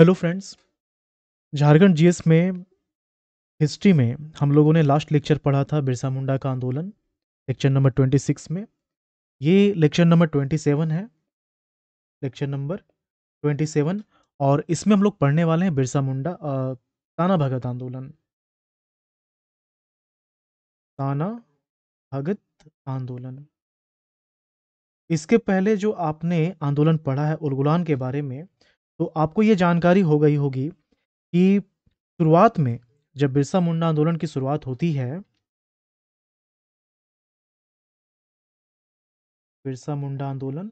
Hello friends Jharkhand GS में history में हम लोगों ने लास्ट लेक्चर पढ़ा था बिरसा मुंडा का आंदोलन लेक्चर नंबर ट्वेंटी सिक्स में ये लेक्चर नंबर ट्वेंटी सेवन है लेक्चर नंबर ट्वेंटी सेवन और इसमें हम लोग पढ़ने वाले हैं बिरसा मुंडा आ, ताना भगत आंदोलन ताना भगत आंदोलन इसके पहले जो आपने आंदोलन पढ़ा है उलगुलान के बारे में तो आपको ये जानकारी हो गई होगी कि शुरुआत में जब बिरसा मुंडा आंदोलन की शुरुआत होती है बिरसा मुंडा आंदोलन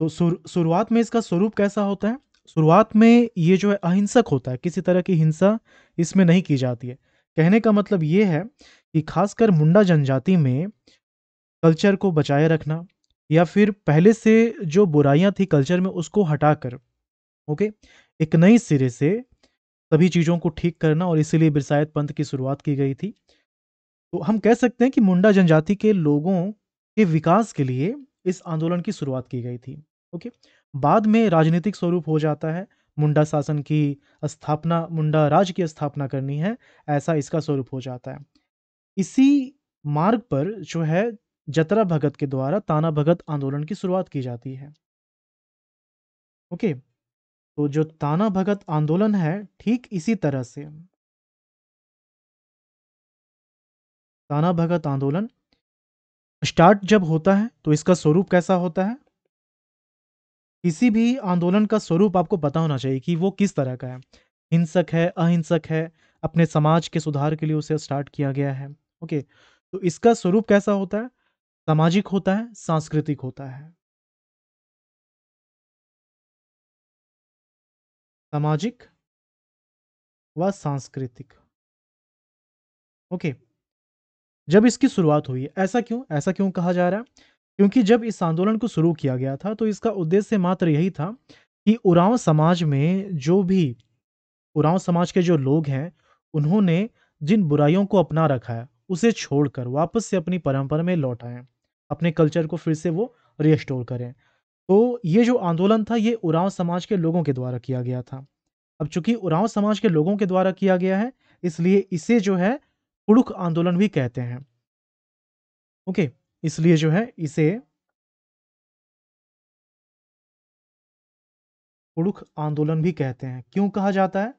तो शुरुआत में इसका स्वरूप कैसा होता है शुरुआत में ये जो है अहिंसक होता है किसी तरह की हिंसा इसमें नहीं की जाती है कहने का मतलब ये है कि खासकर मुंडा जनजाति में कल्चर को बचाए रखना या फिर पहले से जो बुराइयां थी कल्चर में उसको हटाकर ओके एक नई सिरे से सभी चीज़ों को ठीक करना और इसीलिए बिरसायत पंथ की शुरुआत की गई थी तो हम कह सकते हैं कि मुंडा जनजाति के लोगों के विकास के लिए इस आंदोलन की शुरुआत की गई थी ओके बाद में राजनीतिक स्वरूप हो जाता है मुंडा शासन की स्थापना मुंडा राज की स्थापना करनी है ऐसा इसका स्वरूप हो जाता है इसी मार्ग पर जो है जतरा भगत के द्वारा ताना भगत आंदोलन की शुरुआत की जाती है ओके तो जो ताना भगत आंदोलन है ठीक इसी तरह से ताना भगत आंदोलन स्टार्ट जब होता है तो इसका स्वरूप कैसा होता है किसी भी आंदोलन का स्वरूप आपको पता होना चाहिए कि वो किस तरह का है हिंसक है अहिंसक है अपने समाज के सुधार के लिए उसे स्टार्ट किया गया है ओके तो इसका स्वरूप कैसा होता है सामाजिक होता है सांस्कृतिक होता है सामाजिक व सांस्कृतिक ओके जब इसकी शुरुआत हुई ऐसा क्यों ऐसा क्यों कहा जा रहा है क्योंकि जब इस आंदोलन को शुरू किया गया था तो इसका उद्देश्य मात्र यही था कि उरांव समाज में जो भी उरांव समाज के जो लोग हैं उन्होंने जिन बुराइयों को अपना रखा है उसे छोड़कर वापस से अपनी परंपरा में लौट आए अपने कल्चर को फिर से वो रिस्टोर करें तो ये जो आंदोलन था ये उरांव समाज के लोगों के द्वारा किया गया था अब चूंकि उरांव समाज के लोगों के द्वारा किया गया है इसलिए इसे जो है पुड़ुख आंदोलन भी कहते हैं ओके इसलिए जो है इसे पुड़ुख आंदोलन भी कहते हैं क्यों कहा जाता है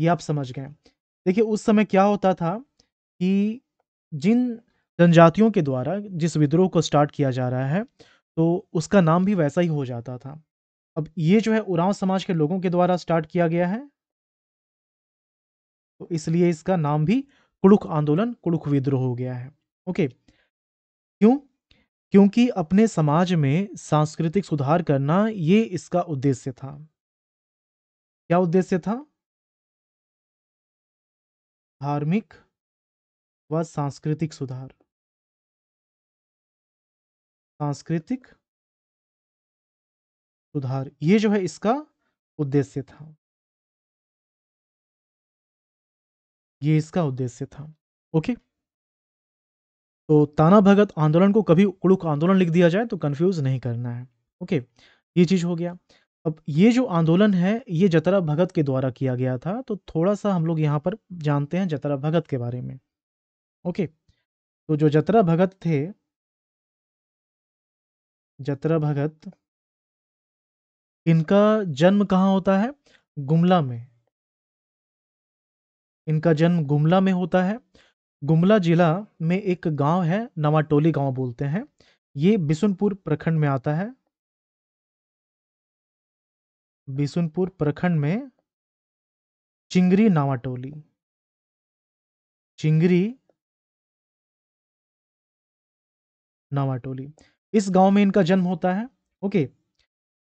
ये आप समझ गए देखिए उस समय क्या होता था कि जिन जनजातियों के द्वारा जिस विद्रोह को स्टार्ट किया जा रहा है तो उसका नाम भी वैसा ही हो जाता था अब ये जो है उरांव समाज के लोगों के द्वारा स्टार्ट किया गया है तो इसलिए इसका नाम भी कुड़ुख आंदोलन कुड़ुख विद्रोह हो गया है ओके क्यों क्योंकि अपने समाज में सांस्कृतिक सुधार करना ये इसका उद्देश्य था क्या उद्देश्य था धार्मिक व सांस्कृतिक सुधार सांस्कृतिक सुधार ये जो है इसका उद्देश्य था ये इसका उद्देश्य था ओके तो ताना भगत आंदोलन को कभी उड़ुक आंदोलन लिख दिया जाए तो कंफ्यूज नहीं करना है ओके ये चीज हो गया अब ये जो आंदोलन है ये जतरा भगत के द्वारा किया गया था तो थोड़ा सा हम लोग यहाँ पर जानते हैं जतरा भगत के बारे में ओके तो जो जतरा भगत थे जतरा भगत इनका जन्म कहाँ होता है गुमला में इनका जन्म गुमला में होता है गुमला जिला में एक गांव है नवाटोली गांव बोलते हैं ये बिसुनपुर प्रखंड में आता है बिसुनपुर प्रखंड में चिंगरी नावाटोली चिंगरी नावाटोली इस गांव में इनका जन्म होता है ओके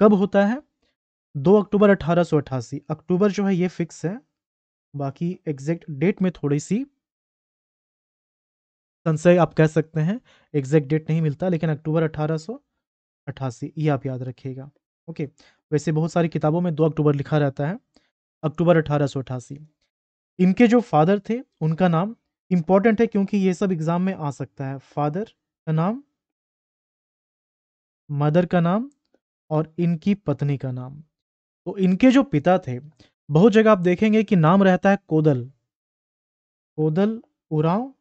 कब होता है दो अक्टूबर अठारह अक्टूबर जो है ये फिक्स है बाकी एग्जैक्ट डेट में थोड़ी सी संशय आप कह सकते हैं एग्जैक्ट डेट नहीं मिलता लेकिन अक्टूबर अठारह ये आप याद रखिएगा ओके वैसे बहुत सारी किताबों में दो अक्टूबर लिखा रहता है अक्टूबर अठारह इनके जो फादर थे उनका नाम इम्पॉर्टेंट है क्योंकि ये सब एग्ज़ाम में आ सकता है फादर का नाम मदर का नाम और इनकी पत्नी का नाम तो इनके जो पिता थे बहुत जगह आप देखेंगे कि नाम रहता है कोदल कोदल उराव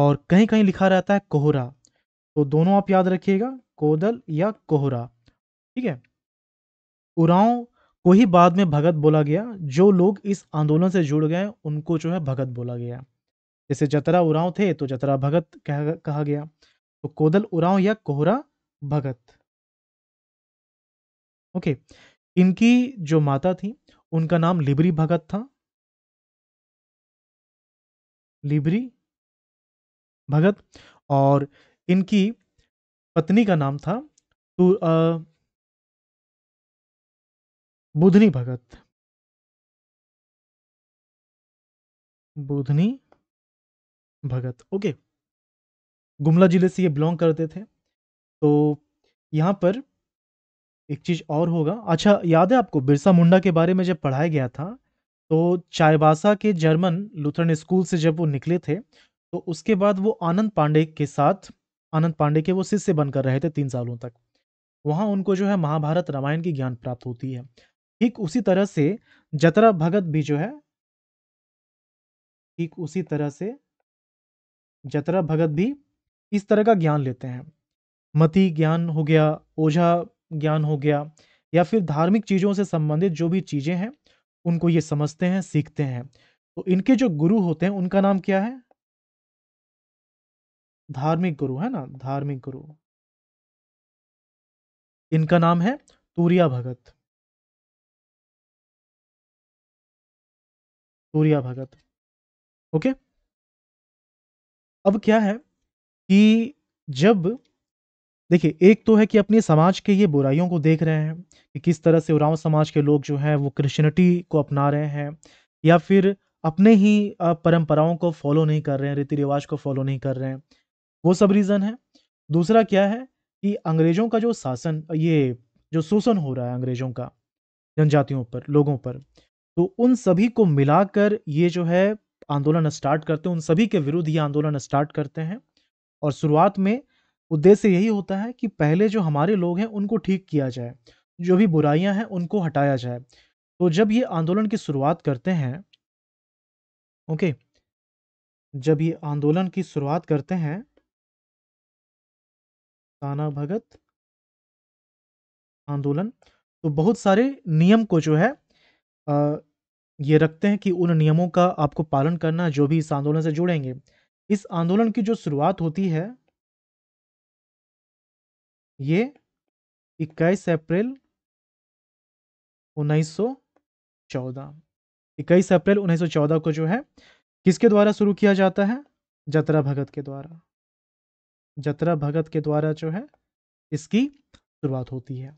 और कहीं कहीं लिखा रहता है कोहरा तो दोनों आप याद रखिएगा कोदल या कोहरा ठीक है उराव को ही बाद में भगत बोला गया जो लोग इस आंदोलन से जुड़ गए उनको जो है भगत बोला गया जैसे जतरा उराव थे तो जतरा भगत कहा, कहा गया तो कोदल उराव या कोहरा भगत ओके इनकी जो माता थी उनका नाम लिबरी भगत था लिबरी भगत और इनकी पत्नी का नाम था तू बुधनी भगत बुधनी भगत ओके गुमला जिले से ये बिलोंग करते थे तो यहाँ पर एक चीज़ और होगा अच्छा याद है आपको बिरसा मुंडा के बारे में जब पढ़ाया गया था तो चायबासा के जर्मन लुथरन स्कूल से जब वो निकले थे तो उसके बाद वो आनंद पांडे के साथ आनंद पांडे के वो शिष्य बनकर रहे थे तीन सालों तक वहाँ उनको जो है महाभारत रामायण की ज्ञान प्राप्त होती है ठीक उसी तरह से जतरा भगत भी जो है ठीक उसी तरह से जतरा भगत भी इस तरह का ज्ञान लेते हैं मति ज्ञान हो गया ओझा ज्ञान हो गया या फिर धार्मिक चीज़ों से संबंधित जो भी चीज़ें हैं उनको ये समझते हैं सीखते हैं तो इनके जो गुरु होते हैं उनका नाम क्या है धार्मिक गुरु है ना धार्मिक गुरु इनका नाम है तूरिया भगत तूरिया भगत ओके अब क्या है कि जब देखिए एक तो है कि अपने समाज के ये बुराइयों को देख रहे हैं कि किस तरह से उरांव समाज के लोग जो हैं वो क्रिश्चनिटी को अपना रहे हैं या फिर अपने ही परंपराओं को फॉलो नहीं कर रहे हैं रीति रिवाज को फॉलो नहीं कर रहे हैं वो सब रीज़न है दूसरा क्या है कि अंग्रेज़ों का जो शासन ये जो शोषण हो रहा है अंग्रेज़ों का जनजातियों पर लोगों पर तो उन सभी को मिलाकर ये जो है आंदोलन स्टार्ट करते हैं उन सभी के विरुद्ध ये आंदोलन स्टार्ट करते हैं और शुरुआत में उद्देश्य यही होता है कि पहले जो हमारे लोग हैं उनको ठीक किया जाए जो भी बुराइयां हैं उनको हटाया जाए तो जब ये आंदोलन की शुरुआत करते हैं ओके जब ये आंदोलन की शुरुआत करते हैं ताना भगत आंदोलन तो बहुत सारे नियम को जो है आ, ये रखते हैं कि उन नियमों का आपको पालन करना जो भी इस आंदोलन से जुड़ेंगे इस आंदोलन की जो शुरुआत होती है ये 21 अप्रैल 1914 21 अप्रैल 1914 को जो है किसके द्वारा शुरू किया जाता है जतरा भगत के द्वारा जतरा भगत के द्वारा जो है इसकी शुरुआत होती है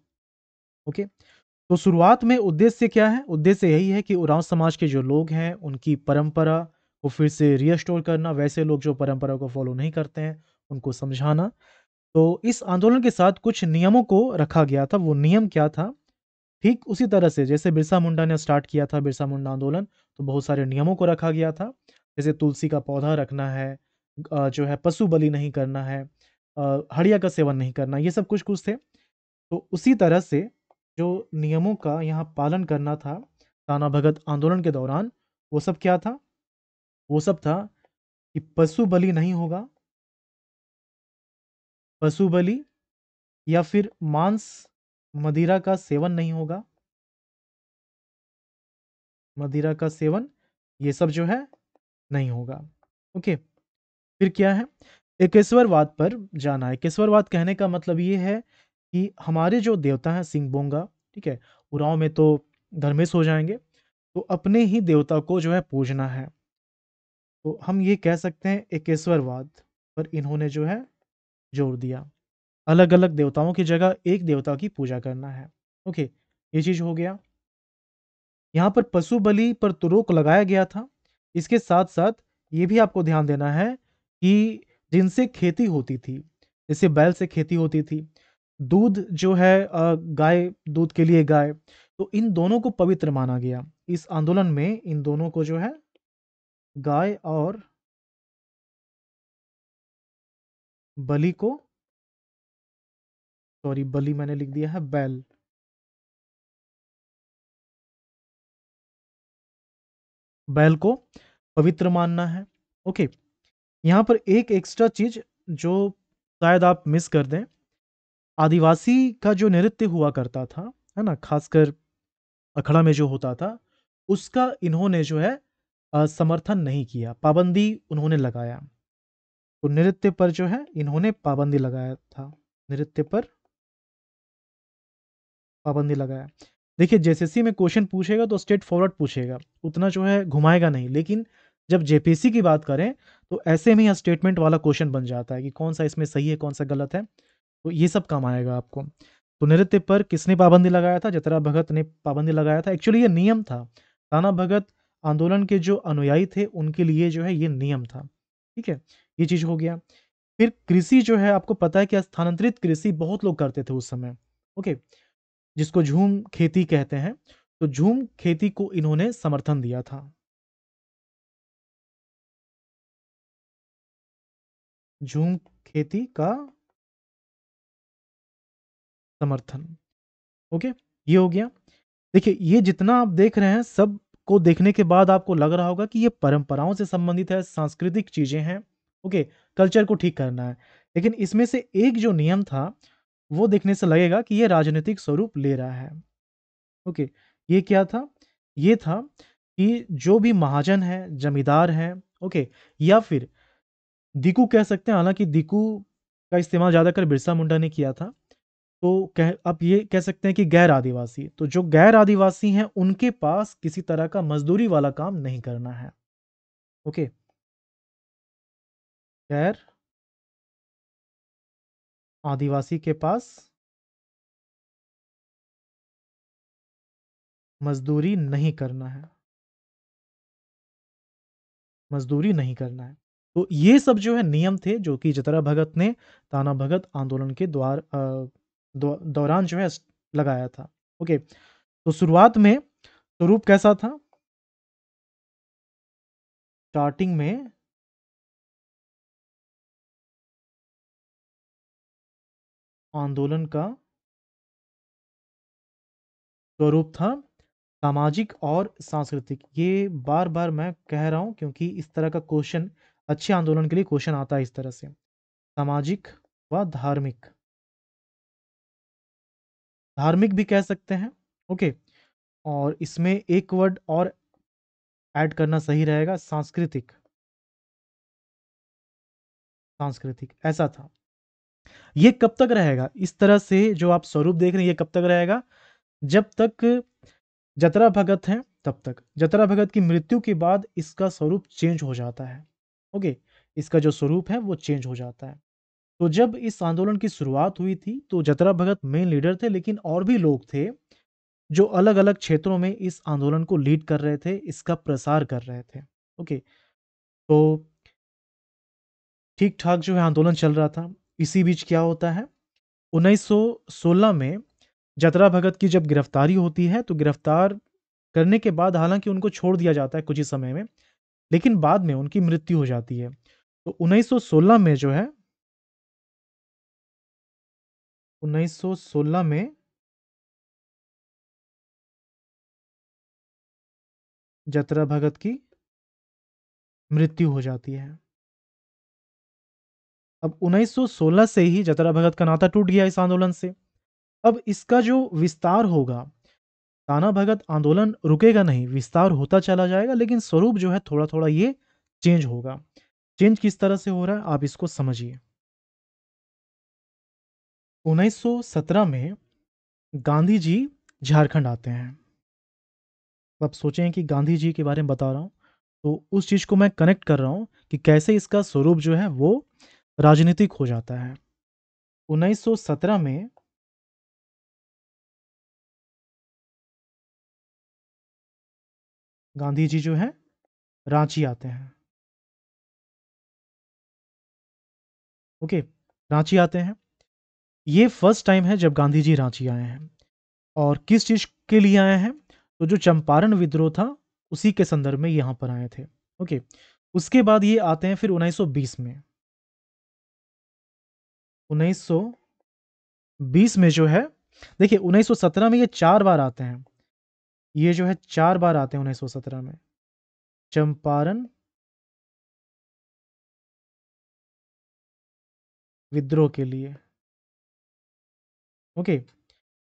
ओके तो शुरुआत में उद्देश्य क्या है उद्देश्य यही है कि उरांव समाज के जो लोग हैं उनकी परंपरा को फिर से रिस्टोर करना वैसे लोग जो परंपरा को फॉलो नहीं करते हैं उनको समझाना तो इस आंदोलन के साथ कुछ नियमों को रखा गया था वो नियम क्या था ठीक उसी तरह से जैसे बिरसा मुंडा ने स्टार्ट किया था बिरसा मुंडा आंदोलन तो बहुत सारे नियमों को रखा गया था जैसे तुलसी का पौधा रखना है जो है पशु बलि नहीं करना है हड़िया का सेवन नहीं करना ये सब कुछ कुछ थे तो उसी तरह से जो नियमों का यहाँ पालन करना था ताना भगत आंदोलन के दौरान वो सब क्या था वो सब था कि पशु बलि नहीं होगा पशु बलि या फिर मांस मदिरा का सेवन नहीं होगा मदिरा का सेवन ये सब जो है नहीं होगा ओके फिर क्या है एकेश्वरवाद पर जाना एकेश्वरवाद कहने का मतलब ये है कि हमारे जो देवता हैं सिंह बोंगा ठीक है उराव में तो धर्मेश हो जाएंगे तो अपने ही देवता को जो है पूजना है तो हम ये कह सकते हैं एकेश्वरवाद पर इन्होंने जो है जोड़ दिया अलग अलग देवताओं की जगह एक देवता की पूजा करना है ओके ये चीज हो गया यहाँ पर पशु बलि पर तो रोक लगाया गया था इसके साथ साथ ये भी आपको ध्यान देना है कि जिनसे खेती होती थी जैसे बैल से खेती होती थी दूध जो है गाय दूध के लिए गाय तो इन दोनों को पवित्र माना गया इस आंदोलन में इन दोनों को जो है गाय और बलि को सॉरी बलि मैंने लिख दिया है बैल बैल को पवित्र मानना है ओके यहाँ पर एक एक्स्ट्रा चीज जो शायद आप मिस कर दें आदिवासी का जो नृत्य हुआ करता था है ना खासकर अखड़ा में जो होता था उसका इन्होंने जो है समर्थन नहीं किया पाबंदी उन्होंने लगाया तो नृत्य पर जो है इन्होंने पाबंदी लगाया था नृत्य पर पाबंदी लगाया देखिए जेसीसी में क्वेश्चन पूछेगा तो स्टेट फॉरवर्ड पूछेगा उतना जो है घुमाएगा नहीं लेकिन जब जेपीसी की बात करें तो ऐसे में यह स्टेटमेंट वाला क्वेश्चन बन जाता है कि कौन सा इसमें सही है कौन सा गलत है तो ये सब काम आएगा आपको तो नृत्य पर किसने पाबंदी लगाया था जतरा भगत ने पाबंदी लगाया था एक्चुअली ये नियम था ताना भगत आंदोलन के जो अनुयायी थे उनके लिए जो है ये नियम था ठीक है ये चीज हो गया फिर कृषि जो है आपको पता है कि स्थानांतरित कृषि बहुत लोग करते थे उस समय ओके जिसको झूम खेती कहते हैं तो झूम खेती को इन्होंने समर्थन दिया था झूम खेती का समर्थन ओके ये हो गया देखिए ये जितना आप देख रहे हैं सब को देखने के बाद आपको लग रहा होगा कि ये परंपराओं से संबंधित है सांस्कृतिक चीज़ें हैं ओके कल्चर को ठीक करना है लेकिन इसमें से एक जो नियम था वो देखने से लगेगा कि ये राजनीतिक स्वरूप ले रहा है ओके ये क्या था ये था कि जो भी महाजन है जमींदार हैं ओके या फिर दिकू कह सकते हैं हालांकि दिकू का इस्तेमाल ज़्यादातर बिरसा मुंडा ने किया था तो कह आप ये कह सकते हैं कि गैर आदिवासी तो जो गैर आदिवासी हैं उनके पास किसी तरह का मजदूरी वाला काम नहीं करना है ओके गैर आदिवासी के पास मजदूरी नहीं करना है मजदूरी नहीं करना है तो ये सब जो है नियम थे जो कि जतरा भगत ने ताना भगत आंदोलन के द्वार आ, दौरान जो है लगाया था ओके तो शुरुआत में स्वरूप कैसा था स्टार्टिंग में आंदोलन का स्वरूप था सामाजिक और सांस्कृतिक ये बार बार मैं कह रहा हूं क्योंकि इस तरह का क्वेश्चन अच्छे आंदोलन के लिए क्वेश्चन आता है इस तरह से सामाजिक व धार्मिक धार्मिक भी कह सकते हैं ओके और इसमें एक वर्ड और ऐड करना सही रहेगा सांस्कृतिक सांस्कृतिक ऐसा था ये कब तक रहेगा इस तरह से जो आप स्वरूप देख रहे हैं ये कब तक रहेगा जब तक जतरा भगत हैं तब तक जतरा भगत की मृत्यु के बाद इसका स्वरूप चेंज हो जाता है ओके इसका जो स्वरूप है वो चेंज हो जाता है तो जब इस आंदोलन की शुरुआत हुई थी तो जतरा भगत मेन लीडर थे लेकिन और भी लोग थे जो अलग अलग क्षेत्रों में इस आंदोलन को लीड कर रहे थे इसका प्रसार कर रहे थे ओके तो ठीक ठाक जो है आंदोलन चल रहा था इसी बीच क्या होता है 1916 में जतरा भगत की जब गिरफ्तारी होती है तो गिरफ्तार करने के बाद हालांकि उनको छोड़ दिया जाता है कुछ ही समय में लेकिन बाद में उनकी मृत्यु हो जाती है तो 1916 में जो है 1916 में जतरा भगत की मृत्यु हो जाती है अब 1916 से ही जतरा भगत का नाता टूट गया इस आंदोलन से अब इसका जो विस्तार होगा ताना भगत आंदोलन रुकेगा नहीं विस्तार होता चला जाएगा लेकिन स्वरूप जो है थोड़ा थोड़ा ये चेंज होगा चेंज किस तरह से हो रहा है आप इसको समझिए 1917 में गांधी जी झारखंड आते हैं आप सोचें कि गांधी जी के बारे में बता रहा हूँ तो उस चीज़ को मैं कनेक्ट कर रहा हूँ कि कैसे इसका स्वरूप जो है वो राजनीतिक हो जाता है 1917 में गांधी जी जो है रांची आते हैं ओके रांची आते हैं ये फर्स्ट टाइम है जब गांधी जी रांची आए हैं और किस चीज़ के लिए आए हैं तो जो चंपारण विद्रोह था उसी के संदर्भ में यहाँ पर आए थे ओके उसके बाद ये आते हैं फिर 1920 में 1920 में जो है देखिए 1917 में ये चार बार आते हैं ये जो है चार बार आते हैं 1917 में चंपारण विद्रोह के लिए ओके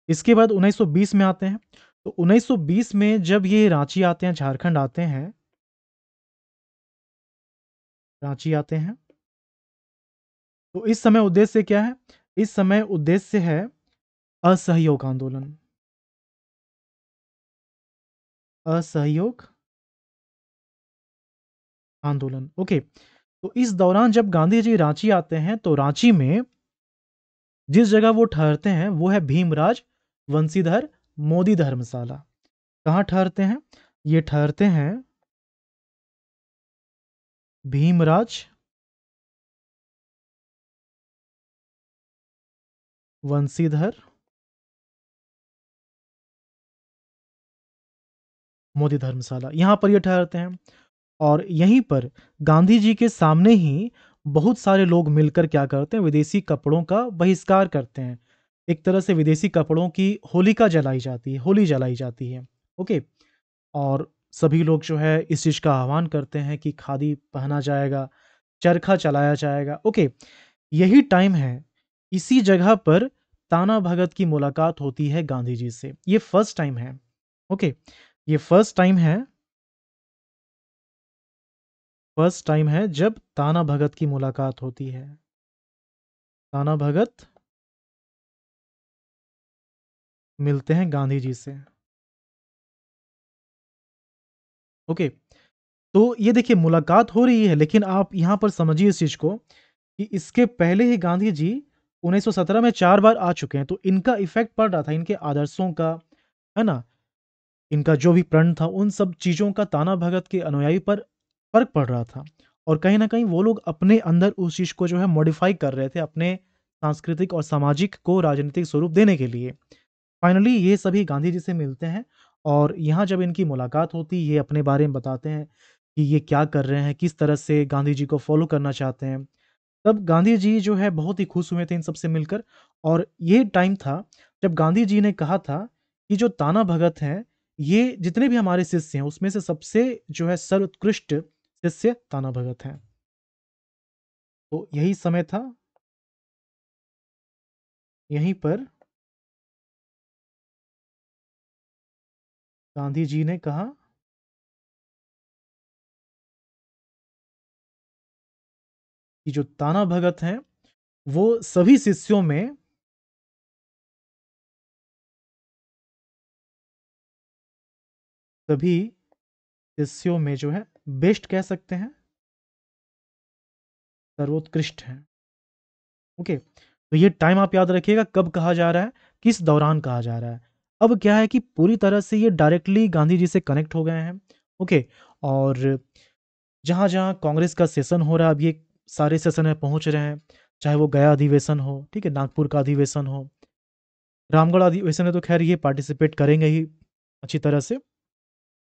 इसके बाद 1920 में आते हैं तो 1920 में जब ये रांची आते हैं झारखंड आते हैं रांची आते हैं तो इस समय उद्देश्य क्या है इस समय उद्देश्य है असहयोग आंदोलन असहयोग आंदोलन ओके तो इस दौरान जब गांधी जी रांची आते हैं तो रांची में जिस जगह वो ठहरते हैं वो है भीमराज वंशीधर मोदी धर्मशाला कहाँ ठहरते हैं ये ठहरते हैं भीमराज वंशीधर मोदी धर्मशाला यहां पर ये ठहरते हैं और यहीं पर गांधी जी के सामने ही बहुत सारे लोग मिलकर क्या करते हैं विदेशी कपड़ों का बहिष्कार करते हैं एक तरह से विदेशी कपड़ों की होलिका जलाई जाती है होली जलाई जाती है ओके और सभी लोग जो है इस चीज़ का आह्वान करते हैं कि खादी पहना जाएगा चरखा चलाया जाएगा ओके यही टाइम है इसी जगह पर ताना भगत की मुलाकात होती है गांधी जी से ये फर्स्ट टाइम है ओके ये फर्स्ट टाइम है फर्स्ट टाइम है जब ताना भगत की मुलाकात होती है ताना भगत मिलते हैं गांधी जी से ओके तो ये देखिए मुलाकात हो रही है लेकिन आप यहां पर समझिए इस चीज़ को कि इसके पहले ही गांधी जी 1917 में चार बार आ चुके हैं तो इनका इफेक्ट पड़ रहा था इनके आदर्शों का है ना इनका जो भी प्रण था उन सब चीज़ों का ताना भगत के अनुयायी पर फ़र्क पड़ रहा था और कहीं ना कहीं वो लोग अपने अंदर उस चीज़ को जो है मॉडिफ़ाई कर रहे थे अपने सांस्कृतिक और सामाजिक को राजनीतिक स्वरूप देने के लिए। फ़ाइनली ये सभी गांधी जी से मिलते हैं और यहाँ जब इनकी मुलाकात होती ये अपने बारे में बताते हैं कि ये क्या कर रहे हैं, किस तरह से गांधी जी को फ़ॉलो करना चाहते हैं। तब गांधी जी जो है बहुत ही खुश हुए थे इन सबसे मिलकर और ये टाइम था जब गांधी जी ने कहा था कि जो ताना भगत हैं, ये जितने भी हमारे शिष्य हैं उसमें से सबसे जो है सर्वोत्कृष्ट शिष्य ताना भगत हैं तो यही समय था यहीं पर गांधी जी ने कहा कि जो ताना भगत हैं वो सभी शिष्यों में सभी शिष्यों में जो है बेस्ट कह सकते हैं सर्वोत्कृष्ट है ओके तो ये टाइम आप याद रखिएगा कब कहा जा रहा है किस दौरान कहा जा रहा है अब क्या है कि पूरी तरह से ये डायरेक्टली गांधी जी से कनेक्ट हो गए हैं ओके और जहाँ जहाँ कांग्रेस का सेशन हो रहा है अब ये सारे सेशन में पहुँच रहे हैं चाहे वो गया अधिवेशन हो ठीक है नागपुर का अधिवेशन हो रामगढ़ अधिवेशन है तो खैर ये पार्टिसिपेट करेंगे ही अच्छी तरह से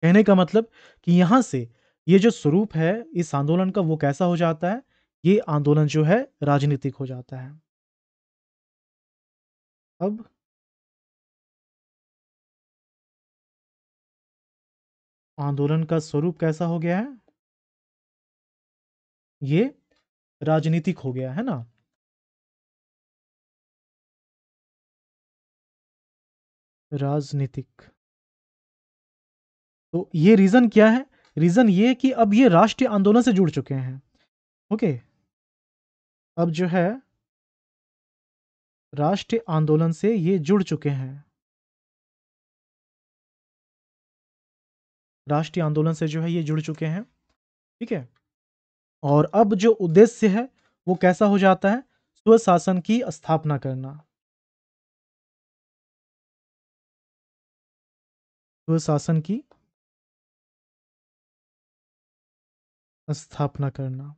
कहने का मतलब कि यहाँ से ये जो स्वरूप है इस आंदोलन का वो कैसा हो जाता है ये आंदोलन जो है राजनीतिक हो जाता है अब आंदोलन का स्वरूप कैसा हो गया है ये राजनीतिक हो गया है ना राजनीतिक तो ये रीजन क्या है रीज़न ये कि अब ये राष्ट्रीय आंदोलन से जुड़ चुके हैं ओके अब जो है राष्ट्रीय आंदोलन से ये जुड़ चुके हैं राष्ट्रीय आंदोलन से जो है ये जुड़ चुके हैं ठीक है और अब जो उद्देश्य है वो कैसा हो जाता है स्वशासन की स्थापना करना स्वशासन की स्थापना करना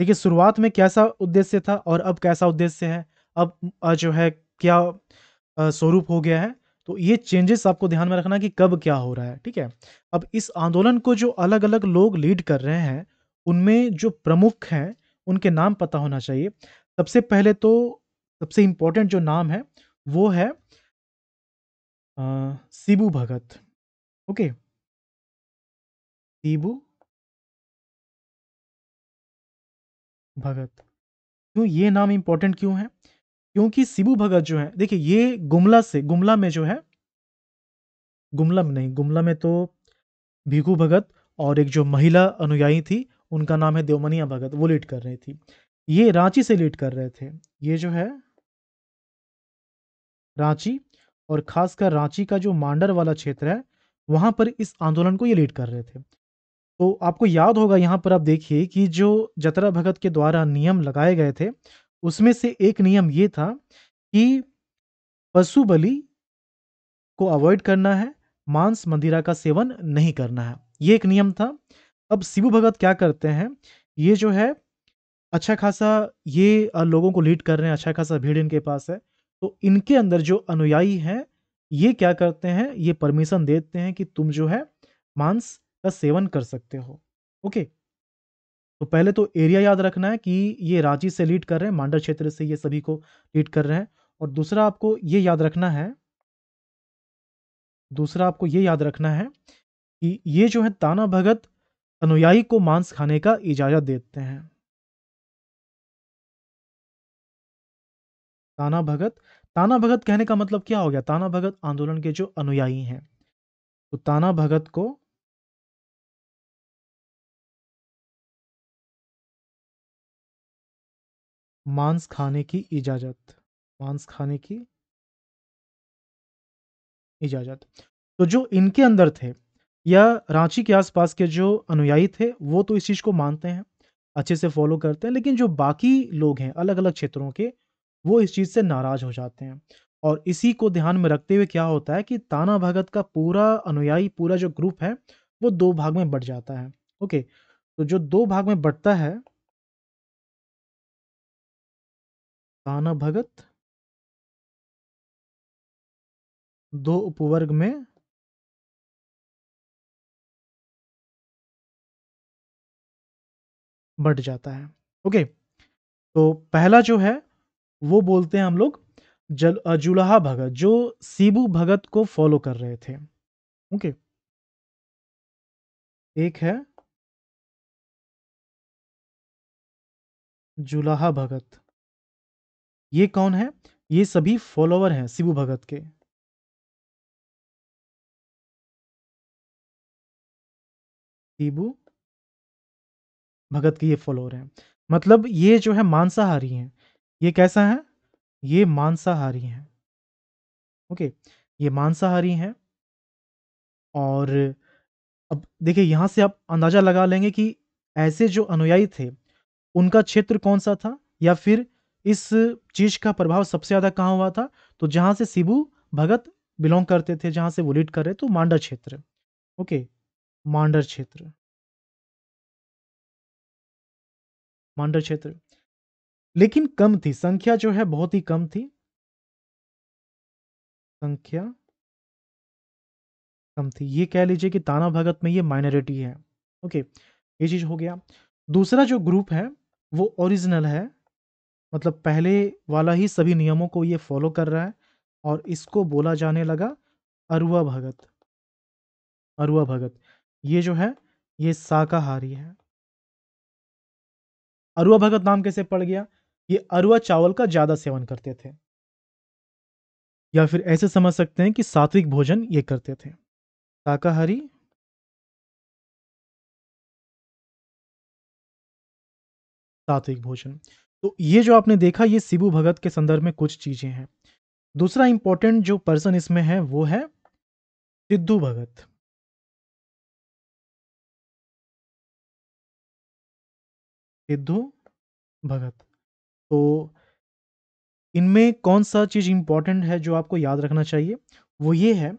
देखिए शुरुआत में कैसा उद्देश्य था और अब कैसा उद्देश्य है अब जो है क्या स्वरूप हो गया है तो ये चेंजेस आपको ध्यान में रखना कि कब क्या हो रहा है ठीक है अब इस आंदोलन को जो अलग अलग लोग लीड कर रहे हैं उनमें जो प्रमुख हैं उनके नाम पता होना चाहिए सबसे पहले तो सबसे इंपॉर्टेंट जो नाम है वो है शिबू भगत ओके शिबू भगत क्यों ये नाम इंपॉर्टेंट क्यों है क्योंकि सिबू भगत जो है देखिए ये गुमला से गुमला में जो है गुमला में नहीं गुमला में तो भिगू भगत और एक जो महिला अनुयायी थी उनका नाम है देवमनिया भगत वो लीड कर रही थी ये रांची से लीड कर रहे थे ये जो है रांची और खासकर रांची का जो मांडर वाला क्षेत्र है वहां पर इस आंदोलन को ये लीड कर रहे थे तो आपको याद होगा यहाँ पर आप देखिए कि जो जतरा भगत के द्वारा नियम लगाए गए थे उसमें से एक नियम ये था कि पशु बलि को अवॉइड करना है मांस मंदिरा का सेवन नहीं करना है ये एक नियम था अब शिव भगत क्या करते हैं ये जो है अच्छा खासा ये लोगों को लीड कर रहे हैं अच्छा खासा भीड़ इनके पास है तो इनके अंदर जो अनुयायी हैं ये क्या करते हैं ये परमिशन देते हैं कि तुम जो है मांस का सेवन कर सकते हो ओके तो पहले तो एरिया याद रखना है कि ये रांची से लीड कर रहे हैं मांडा क्षेत्र से ये सभी को लीड कर रहे हैं और दूसरा आपको ये याद रखना है दूसरा आपको ये याद रखना है कि ये जो है ताना भगत अनुयायी को मांस खाने का इजाजत देते हैं ताना भगत ताना भगत कहने का मतलब क्या हो गया ताना भगत आंदोलन के जो अनुयायी हैं तो ताना भगत को मांस खाने की इजाज़त मांस खाने की इजाज़त तो जो इनके अंदर थे या रांची के आसपास के जो अनुयायी थे वो तो इस चीज़ को मानते हैं अच्छे से फॉलो करते हैं लेकिन जो बाकी लोग हैं अलग अलग क्षेत्रों के वो इस चीज़ से नाराज़ हो जाते हैं और इसी को ध्यान में रखते हुए क्या होता है कि ताना भगत का पूरा अनुयायी पूरा जो ग्रुप है वो दो भाग में बढ़ जाता है ओके तो जो दो भाग में बढ़ता है ताना भगत दो उपवर्ग में बढ़ जाता है ओके तो पहला जो है वो बोलते हैं हम लोग जल अजुलाहा भगत जो सीबू भगत को फॉलो कर रहे थे ओके एक है जुलाहा भगत ये कौन है ये सभी फॉलोवर हैं शिबू भगत के शिव भगत के ये फॉलोअर हैं मतलब ये जो है मांसाहारी हैं ये कैसा है ये मांसाहारी हैं ओके ये मांसाहारी हैं और अब देखिए यहां से आप अंदाज़ा लगा लेंगे कि ऐसे जो अनुयायी थे उनका क्षेत्र कौन सा था या फिर इस चीज़ का प्रभाव सबसे ज़्यादा कहाँ हुआ था तो जहां से शिबू भगत बिलोंग करते थे जहां से वो लीड कर रहे तो मांडर क्षेत्र ओके मांडर क्षेत्र मांडर क्षेत्र लेकिन कम थी संख्या जो है बहुत ही कम थी संख्या कम थी ये कह लीजिए कि ताना भगत में ये माइनॉरिटी है ओके ये चीज हो गया दूसरा जो ग्रुप है वो ओरिजिनल है मतलब पहले वाला ही सभी नियमों को ये फॉलो कर रहा है और इसको बोला जाने लगा अरुआ भगत अरुआ भगत ये जो है ये शाकाहारी है अरुआ भगत नाम कैसे पड़ गया ये अरुआ चावल का ज्यादा सेवन करते थे या फिर ऐसे समझ सकते हैं कि सात्विक भोजन ये करते थे शाकाहारी सात्विक भोजन तो ये जो आपने देखा ये शिबू भगत के संदर्भ में कुछ चीज़ें हैं दूसरा इंपॉर्टेंट जो पर्सन इसमें है वो है सिद्धू भगत सिद्धू भगत तो इनमें कौन सा चीज़ इंपॉर्टेंट है जो आपको याद रखना चाहिए वो ये है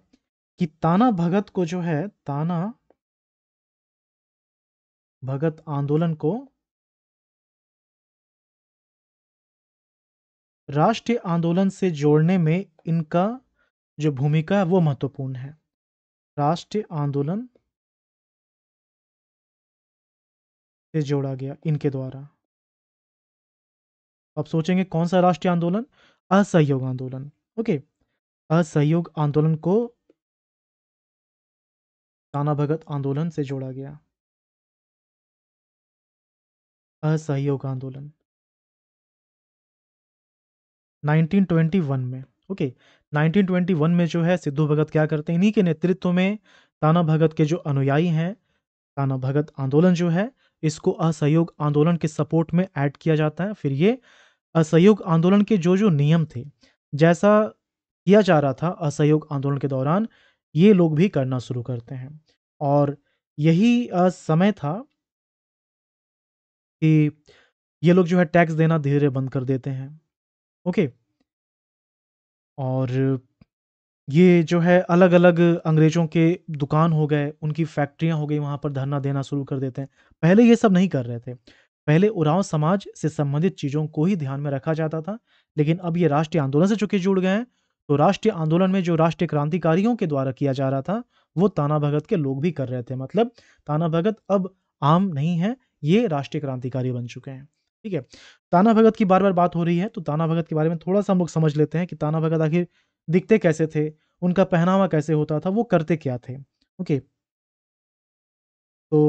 कि ताना भगत को जो है ताना भगत आंदोलन को राष्ट्रीय आंदोलन से जोड़ने में इनका जो भूमिका है वो महत्वपूर्ण है राष्ट्रीय आंदोलन से जोड़ा गया इनके द्वारा आप सोचेंगे कौन सा राष्ट्रीय आंदोलन असहयोग आंदोलन ओके असहयोग आंदोलन को ताना भगत आंदोलन से जोड़ा गया असहयोग आंदोलन 1921 में ओके 1921 में जो है सिद्धू भगत क्या करते हैं इन्हीं के नेतृत्व में ताना भगत के जो अनुयायी हैं ताना भगत आंदोलन जो है इसको असहयोग आंदोलन के सपोर्ट में ऐड किया जाता है फिर ये असहयोग आंदोलन के जो जो नियम थे जैसा किया जा रहा था असहयोग आंदोलन के दौरान ये लोग भी करना शुरू करते हैं और यही समय था कि ये लोग जो है टैक्स देना धीरे बंद कर देते हैं ओके। और ये जो है अलग-अलग अंग्रेज़ों के दुकान हो गए, उनकी फैक्ट्रियां हो गई, वहां पर धरना देना शुरू कर देते हैं। पहले ये सब नहीं कर रहे थे। पहले उरांव समाज से संबंधित चीज़ों को ही ध्यान में रखा जाता था, लेकिन अब ये राष्ट्रीय आंदोलन से चुके जुड़ गए हैं, तो राष्ट्रीय आंदोलन में जो राष्ट्रीय क्रांतिकारियों के द्वारा किया जा रहा था, वो ताना भगत के लोग भी कर रहे थे। मतलब ताना भगत अब आम नहीं है, ये राष्ट्रीय क्रांतिकारी बन चुके हैं। ठीक है ताना भगत की बार बार बात हो रही है तो ताना भगत के बारे में थोड़ा सा हम लोग समझ लेते हैं कि ताना भगत आखिर दिखते कैसे थे उनका पहनावा कैसे होता था वो करते क्या थे ओके तो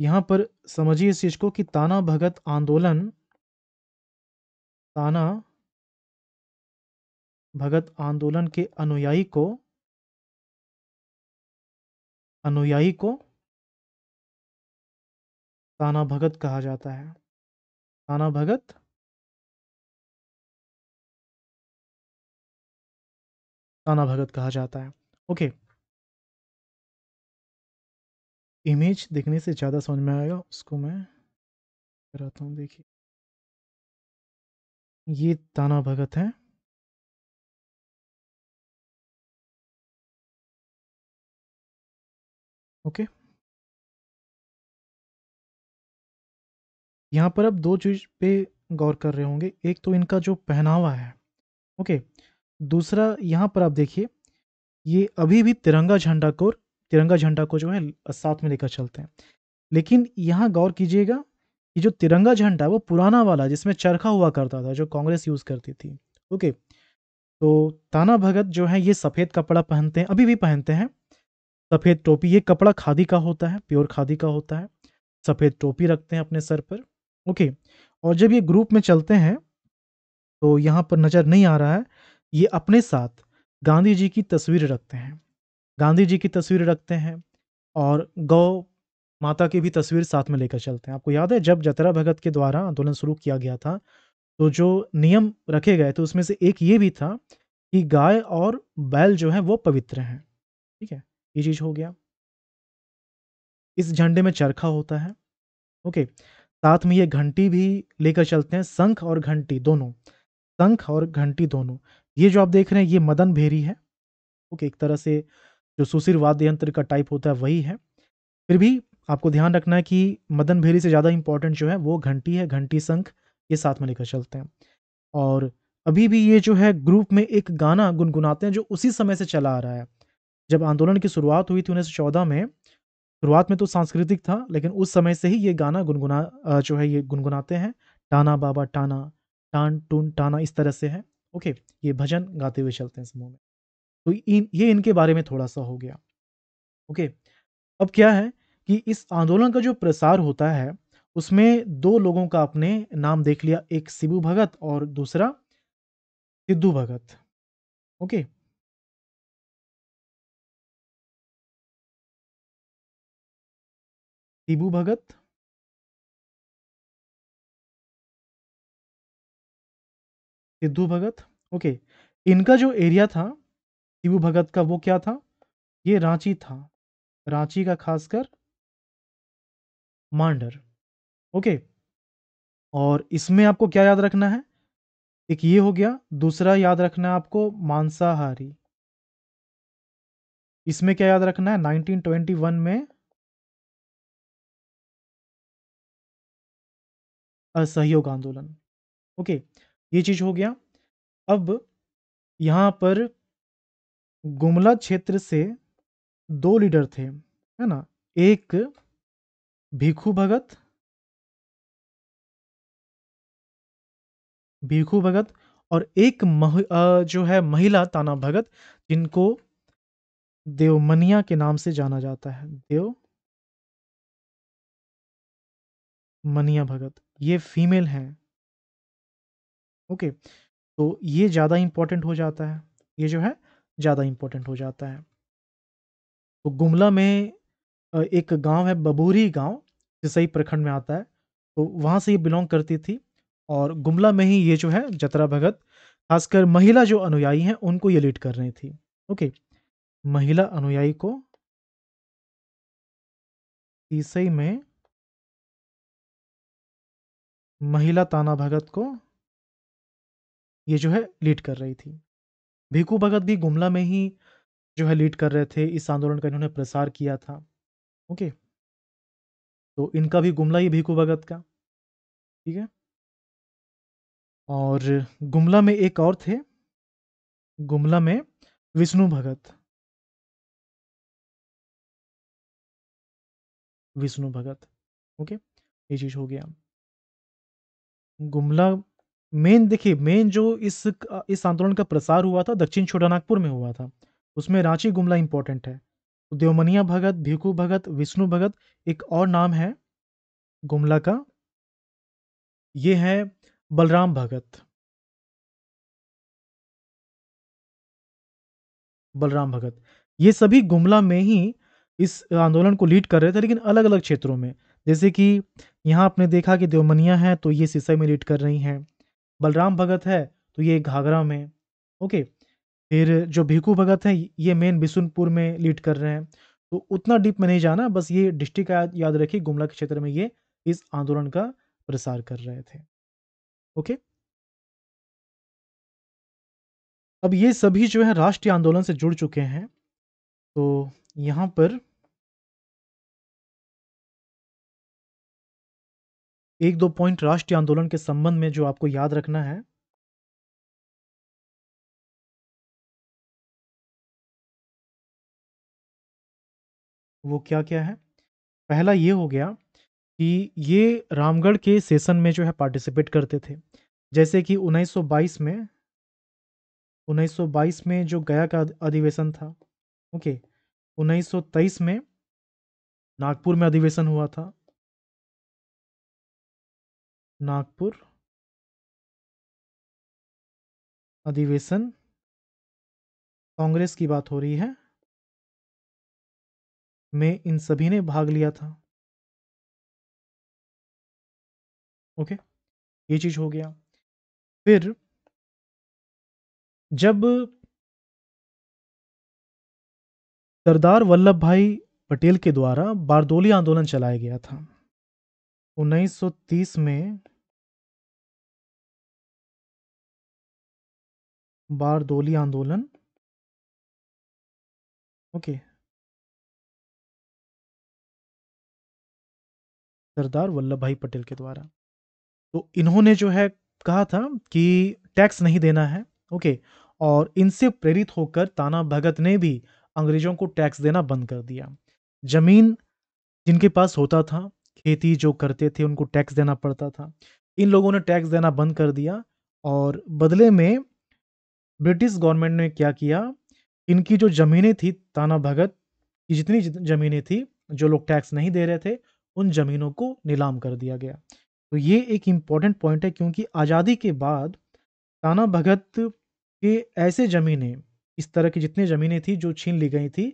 यहां पर समझिए इस चीज़ को कि ताना भगत आंदोलन ताना भगत आंदोलन के अनुयायी को अनुयायी को ताना भगत कहा जाता है ताना भगत ताना भगत कहा जाता है ओके इमेज देखने से ज़्यादा समझ में आएगा उसको मैं कराता हूँ देखिए ये ताना भगत है ओके okay. यहाँ पर आप दो चीज़ पे गौर कर रहे होंगे एक तो इनका जो पहनावा है ओके दूसरा यहाँ पर आप देखिए ये अभी भी तिरंगा झंडा को तिरंगा झंडा को जो है साथ में लेकर चलते हैं लेकिन यहाँ गौर कीजिएगा कि जो तिरंगा झंडा है वो पुराना वाला जिसमें चरखा हुआ करता था जो कांग्रेस यूज़ करती थी ओके तो ताना भगत जो है ये सफ़ेद कपड़ा पहनते हैं अभी भी पहनते हैं सफ़ेद टोपी ये कपड़ा खादी का होता है प्योर खादी का होता है सफ़ेद टोपी रखते हैं अपने सर पर ओके और जब ये ग्रुप में चलते हैं तो यहाँ पर नज़र नहीं आ रहा है ये अपने साथ गांधी जी की तस्वीरें रखते हैं गांधी जी की तस्वीरें रखते हैं और गौ माता की भी तस्वीर साथ में लेकर चलते हैं आपको याद है जब जतरा भगत के द्वारा आंदोलन शुरू किया गया था तो जो नियम रखे गए थे उसमें से एक ये भी था कि गाय और बैल जो है वो पवित्र हैं ठीक है ये चीज़ हो गया इस झंडे में चरखा होता है ओके साथ में ये घंटी भी लेकर चलते हैं शंख और घंटी दोनों शंख और घंटी दोनों ये जो आप देख रहे हैं ये मदन भेरी है ओके एक तरह से जो सुशीर वाद्य यंत्र का टाइप होता है वही है फिर भी आपको ध्यान रखना है कि मदन भेरी से ज़्यादा इंपॉर्टेंट जो है वो घंटी है घंटी शंख ये साथ में लेकर चलते हैं और अभी भी ये जो है ग्रुप में एक गाना गुनगुनाते हैं जो उसी समय से चला आ रहा है जब आंदोलन की शुरुआत हुई थी उन्नीस में शुरुआत में तो सांस्कृतिक था लेकिन उस समय से ही ये गाना गुनगुना जो है ये गुनगुनाते हैं टाना बाबा टाना टान टून टाना इस तरह से है ओके ये भजन गाते हुए चलते हैं समूह में तो इन ये इनके बारे में थोड़ा सा हो गया ओके अब क्या है कि इस आंदोलन का जो प्रसार होता है उसमें दो लोगों का अपने नाम देख लिया एक शिबू भगत और दूसरा सिद्धू भगत ओके शिबू भगत सिद्धू भगत ओके इनका जो एरिया था शिबू भगत का वो क्या था ये रांची था रांची का खासकर मांडर ओके और इसमें आपको क्या याद रखना है एक ये हो गया दूसरा याद रखना है आपको मांसाहारी इसमें क्या याद रखना है 1921 में असहयोग आंदोलन ओके ये चीज हो गया अब यहाँ पर गुमला क्षेत्र से दो लीडर थे है ना एक भीखू भगत भीखू भगत और एक मह, जो है महिला ताना भगत जिनको देवमनिया के नाम से जाना जाता है देव मनिया भगत ये फीमेल हैं ओके तो ये ज़्यादा इंपॉर्टेंट हो जाता है ये जो है ज़्यादा इंपॉर्टेंट हो जाता है तो गुमला में एक गांव है बबूरी गांव सिसई प्रखंड में आता है तो वहाँ से ये बिलोंग करती थी और गुमला में ही ये जो है जतरा भगत खासकर महिला जो अनुयायी हैं उनको ये लीड कर रही थी ओके महिला अनुयायी को तीसई में महिला ताना भगत को ये जो है लीड कर रही थी भीकू भगत भी गुमला में ही जो है लीड कर रहे थे इस आंदोलन का इन्होंने प्रसार किया था ओके तो इनका भी गुमला ही भीकू भगत का ठीक है और गुमला में एक और थे गुमला में विष्णु भगत विष्णु भगत ओके ये चीज़ हो गया गुमला मेन देखिए मेन जो इस इस आंदोलन का प्रसार हुआ था दक्षिण नागपुर में हुआ था। उसमें रांची गुमला इंपॉर्टेंट है। देवमनिया भगत, भिखू भगत, विष्णु भगत एक और नाम है गुमला का। ये है बलराम भगत। बलराम भगत। ये सभी गुमला में ही इस आंदोलन को लीड कर रहे थे लेकिन अलग-अलग क्षेत्रों में। जैसे कि यहाँ आपने देखा कि देवमनिया है तो ये सिसई में लीड कर रही हैं बलराम भगत है तो ये घाघरा में ओके फिर जो भिकू भगत है ये मेन बिसुनपुर में लीड कर रहे हैं तो उतना डीप में नहीं जाना बस ये डिस्ट्रिक्ट याद, याद रखिए गुमला के क्षेत्र में ये इस आंदोलन का प्रसार कर रहे थे ओके अब ये सभी जो है राष्ट्रीय आंदोलन से जुड़ चुके हैं तो यहाँ पर एक दो पॉइंट राष्ट्रीय आंदोलन के संबंध में जो आपको याद रखना है वो क्या क्या है पहला ये हो गया कि ये रामगढ़ के सेशन में जो है पार्टिसिपेट करते थे जैसे कि 1922 में 1922 में जो गया का अधिवेशन था ओके 1923 में नागपुर में अधिवेशन हुआ था नागपुर अधिवेशन कांग्रेस की बात हो रही है में इन सभी ने भाग लिया था ओके ये चीज हो गया फिर जब सरदार वल्लभ भाई पटेल के द्वारा बारदोली आंदोलन चलाया गया था 1930 में बारदोली आंदोलन ओके सरदार वल्लभ भाई पटेल के द्वारा तो इन्होंने जो है कहा था कि टैक्स नहीं देना है ओके और इनसे प्रेरित होकर ताना भगत ने भी अंग्रेजों को टैक्स देना बंद कर दिया जमीन जिनके पास होता था खेती जो करते थे उनको टैक्स देना पड़ता था इन लोगों ने टैक्स देना बंद कर दिया और बदले में ब्रिटिश गवर्नमेंट ने क्या किया इनकी जो ज़मीनें थी ताना भगत की जितनी ज़मीनें थी जो लोग टैक्स नहीं दे रहे थे उन ज़मीनों को नीलाम कर दिया गया तो ये एक इम्पॉर्टेंट पॉइंट है क्योंकि आज़ादी के बाद ताना भगत के ऐसे ज़मीनें इस तरह की जितनी ज़मीनें थी जो छीन ली गई थी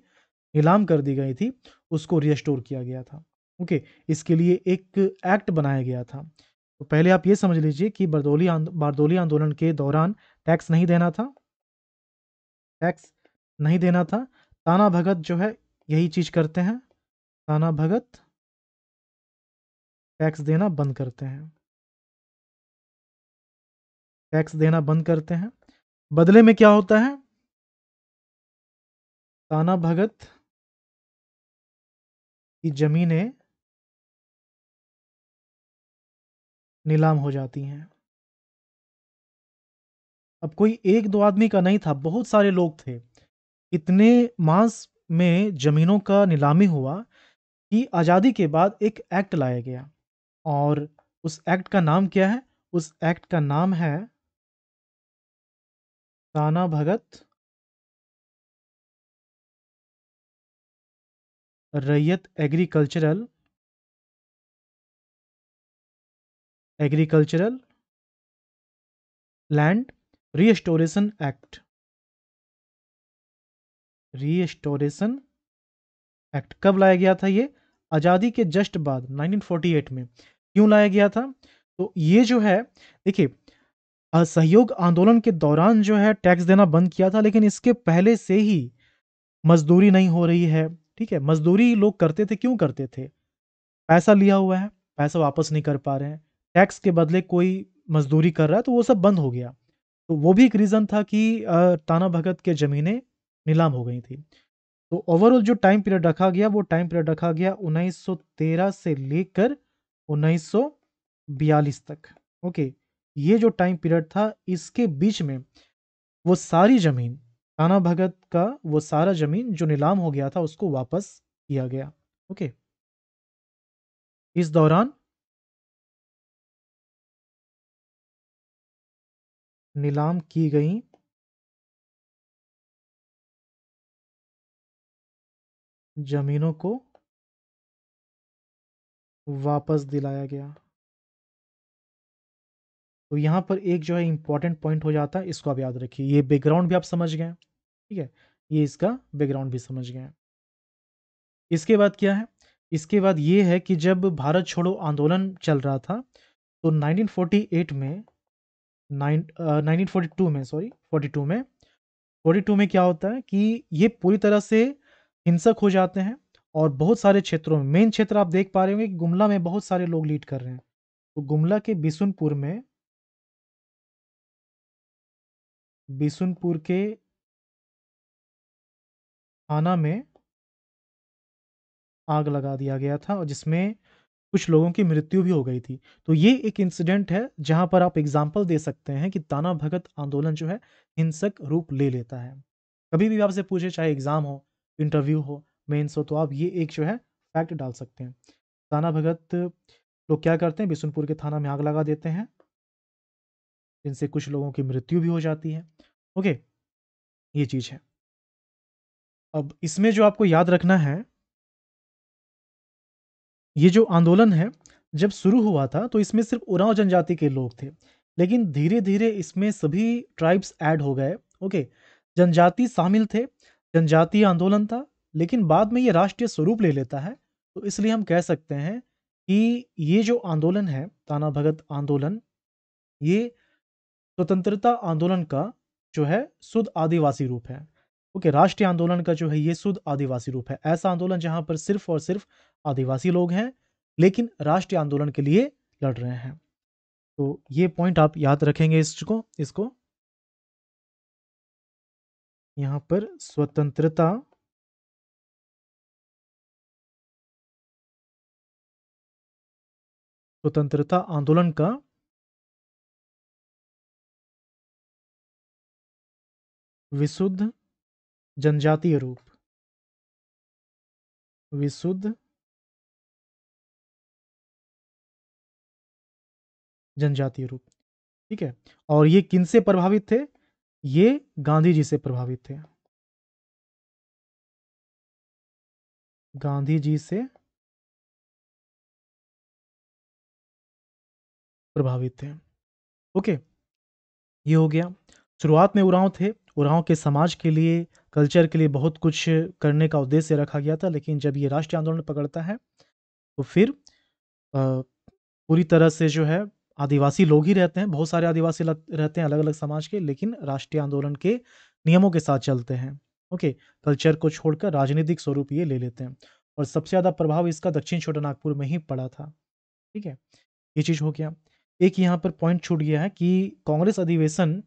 नीलाम कर दी गई थी उसको रिस्टोर किया गया था ओके इसके लिए एक एक्ट बनाया गया था तो पहले आप ये समझ लीजिए कि बरदौली बारदौली आंदोलन के दौरान टैक्स नहीं देना था टैक्स नहीं देना था ताना भगत जो है यही चीज करते हैं ताना भगत टैक्स देना बंद करते हैं टैक्स देना बंद करते हैं बदले में क्या होता है ताना भगत की जमीनें नीलाम हो जाती हैं अब कोई एक दो आदमी का नहीं था बहुत सारे लोग थे इतने मास में जमीनों का नीलामी हुआ कि आज़ादी के बाद एक एक्ट लाया गया और उस एक्ट का नाम क्या है उस एक्ट का नाम है Tana Bhagat Raiyat agricultural agricultural land restoration act restoration act कब लाया गया था ये आज़ादी के जस्ट बाद 1948 में क्यों लाया गया था तो ये जो है देखिए असहयोग आंदोलन के दौरान जो है टैक्स देना बंद किया था लेकिन इसके पहले से ही मजदूरी नहीं हो रही है ठीक है मजदूरी लोग करते थे क्यों करते थे पैसा लिया हुआ है पैसा वापस नहीं कर पा रहे हैं टैक्स के बदले कोई मजदूरी कर रहा है तो वो सब बंद हो गया तो वो भी एक रीज़न था कि ताना भगत के ज़मीनें नीलाम हो गई थी तो ओवरऑल जो टाइम पीरियड रखा गया वो टाइम पीरियड रखा गया 1913 से लेकर 1942 तक ओके ये जो टाइम पीरियड था इसके बीच में वो सारी ज़मीन ताना भगत का वो सारा ज़मीन जो नीलाम हो गया था उसको वापस किया गया ओके इस दौरान नीलाम की गई ज़मीनों को वापस दिलाया गया। तो यहां पर एक जो है इंपॉर्टेंट पॉइंट हो जाता है इसको आप याद रखिए ये बैकग्राउंड भी आप समझ गए ठीक है ये इसका बैकग्राउंड भी समझ गए इसके बाद क्या है इसके बाद ये है कि जब भारत छोड़ो आंदोलन चल रहा था तो 1948 में नाइन नाइनटीन में सॉरी फोर्टी में फोर्टी में क्या होता है कि ये पूरी तरह से हिंसक हो जाते हैं और बहुत सारे क्षेत्रों में मेन क्षेत्र आप देख पा रहे होंगे कि गुमला में बहुत सारे लोग लीड कर रहे हैं तो गुमला के बिसुनपुर में बिसुनपुर के थाना में आग लगा दिया गया था और जिसमें कुछ लोगों की मृत्यु भी हो गई थी तो ये एक इंसिडेंट है जहां पर आप एग्जाम्पल दे सकते हैं कि ताना भगत आंदोलन जो है हिंसक रूप ले लेता है कभी भी आपसे पूछे चाहे एग्ज़ाम हो इंटरव्यू हो मेन्स हो तो आप ये एक जो है फैक्ट डाल सकते हैं ताना भगत लोग क्या करते हैं बिसुनपुर के थाना में आग लगा देते हैं जिनसे कुछ लोगों की मृत्यु भी हो जाती है ओके ये चीज़ है अब इसमें जो आपको याद रखना है ये जो आंदोलन है जब शुरू हुआ था तो इसमें सिर्फ उरांव जनजाति के लोग थे लेकिन धीरे धीरे इसमें सभी ट्राइब्स ऐड हो गए ओके जनजाति शामिल थे जनजातीय आंदोलन था लेकिन बाद में ये राष्ट्रीय स्वरूप ले लेता है तो इसलिए हम कह सकते हैं कि ये जो आंदोलन है ताना भगत आंदोलन ये स्वतंत्रता आंदोलन का जो है शुद्ध आदिवासी रूप है ओके राष्ट्रीय आंदोलन का जो है ये शुद्ध आदिवासी रूप है ऐसा आंदोलन जहां पर सिर्फ और सिर्फ आदिवासी लोग हैं लेकिन राष्ट्रीय आंदोलन के लिए लड़ रहे हैं तो ये पॉइंट आप याद रखेंगे इसको इसको यहां पर स्वतंत्रता स्वतंत्रता आंदोलन का विशुद्ध जनजातीय रूप विशुद्ध जनजातीय रूप ठीक है और ये किन से प्रभावित थे ये गांधी जी से प्रभावित थे गांधी जी से प्रभावित थे ओके ये हो गया शुरुआत में उराव थे उराव के समाज के लिए कल्चर के लिए बहुत कुछ करने का उद्देश्य रखा गया था लेकिन जब ये राष्ट्रीय आंदोलन पकड़ता है तो फिर पूरी तरह से जो है आदिवासी लोग ही रहते हैं बहुत सारे आदिवासी रहते हैं अलग अलग समाज के लेकिन राष्ट्रीय आंदोलन के नियमों के साथ चलते हैं ओके कल्चर को छोड़कर राजनीतिक स्वरूप ये ले लेते हैं और सबसे ज़्यादा प्रभाव इसका दक्षिण छोटा नागपुर में ही पड़ा था ठीक है ये चीज़ हो गया एक यहाँ पर पॉइंट छूट गया है कि कांग्रेस अधिवेशन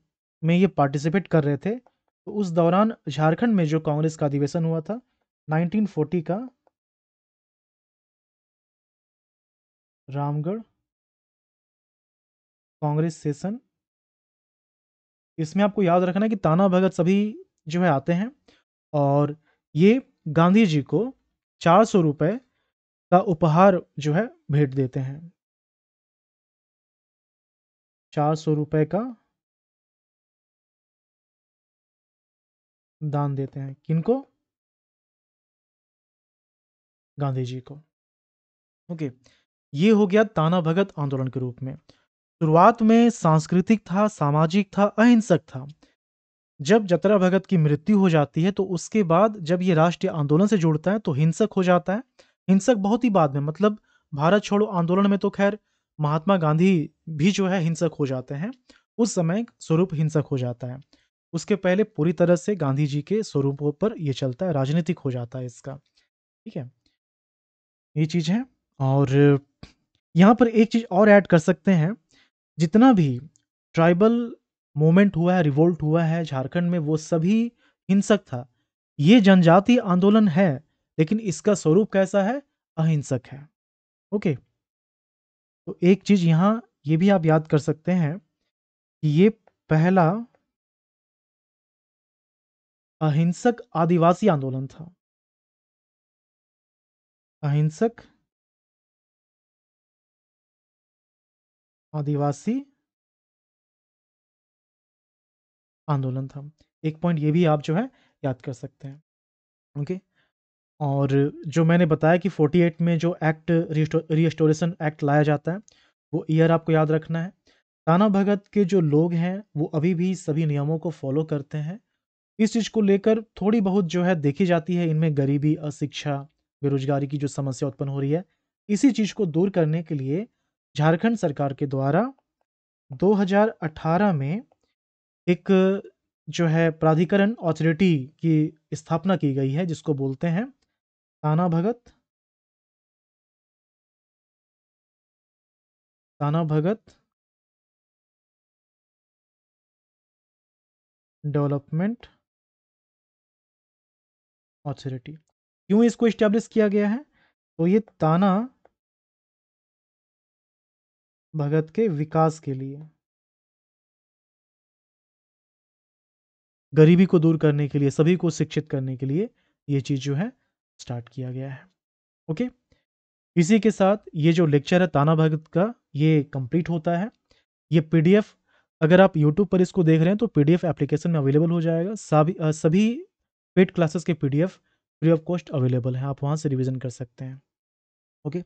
में ये पार्टिसिपेट कर रहे थे तो उस दौरान झारखंड में जो कांग्रेस का अधिवेशन हुआ था 1940 का रामगढ़ कांग्रेस सेशन इसमें आपको याद रखना है कि ताना भगत सभी जो है आते हैं और ये गांधी जी को चार सौ रुपये का उपहार जो है भेंट देते हैं चार सौ रुपये का दान देते हैं किनको गांधी जी को ओके ये हो गया ताना भगत आंदोलन के रूप में शुरुआत में सांस्कृतिक था सामाजिक था अहिंसक था जब जतरा भगत की मृत्यु हो जाती है तो उसके बाद जब ये राष्ट्रीय आंदोलन से जुड़ता है तो हिंसक हो जाता है हिंसक बहुत ही बाद में मतलब भारत छोड़ो आंदोलन में तो खैर महात्मा गांधी भी जो है हिंसक हो जाते हैं उस समय स्वरूप हिंसक हो जाता है उसके पहले पूरी तरह से गांधी जी के स्वरूपों पर यह चलता है राजनीतिक हो जाता है इसका ठीक है ये चीज़ है और यहाँ पर एक चीज़ और ऐड कर सकते हैं जितना भी ट्राइबल मूवमेंट हुआ है रिवोल्ट हुआ है झारखंड में वो सभी हिंसक था ये जनजातीय आंदोलन है लेकिन इसका स्वरूप कैसा है अहिंसक है ओके तो एक चीज यहाँ ये भी आप याद कर सकते हैं कि ये पहला अहिंसक आदिवासी आंदोलन था अहिंसक आदिवासी आंदोलन था एक पॉइंट ये भी आप जो है याद कर सकते हैं ओके और जो मैंने बताया कि 48 में जो एक्ट रिस्टोरेशन एक्ट लाया जाता है वो ईयर आपको याद रखना है ताना भगत के जो लोग हैं वो अभी भी सभी नियमों को फॉलो करते हैं इस चीज़ को लेकर थोड़ी बहुत जो है देखी जाती है इनमें गरीबी अशिक्षा बेरोजगारी की जो समस्या उत्पन्न हो रही है इसी चीज़ को दूर करने के लिए झारखंड सरकार के द्वारा 2018 में एक जो है प्राधिकरण ऑथोरिटी की स्थापना की गई है जिसको बोलते हैं ताना भगत ताना भगत डेवलपमेंट ऑथोरिटी क्यों इसको इस्टेब्लिश किया गया है तो ये ताना भगत के विकास के लिए गरीबी को दूर करने के लिए सभी को शिक्षित करने के लिए ये चीज़ जो है स्टार्ट किया गया है ओके इसी के साथ ये जो लेक्चर है ताना भगत का ये कंप्लीट होता है ये पीडीएफ अगर आप यूट्यूब पर इसको देख रहे हैं तो पीडीएफ एप्लीकेशन में अवेलेबल हो जाएगा सभी सभी पेड क्लासेस के PDF free of cost available है आप वहाँ से रिविज़न कर सकते हैं ओके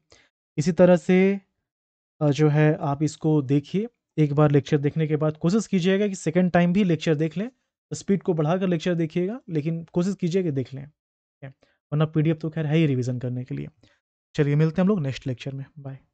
इसी तरह से जो है आप इसको देखिए। एक बार लेक्चर देखने के बाद कोशिश कीजिएगा कि सेकेंड टाइम भी लेक्चर देख लें। स्पीड को बढ़ाकर लेक्चर देखिएगा, लेकिन कोशिश कीजिए कि देख लें। वरना पीडीएफ तो ख़ैर है ही रिवीज़न करने के लिए। चलिए मिलते हैं हम लोग नेक्स्ट लेक्चर में। बाय।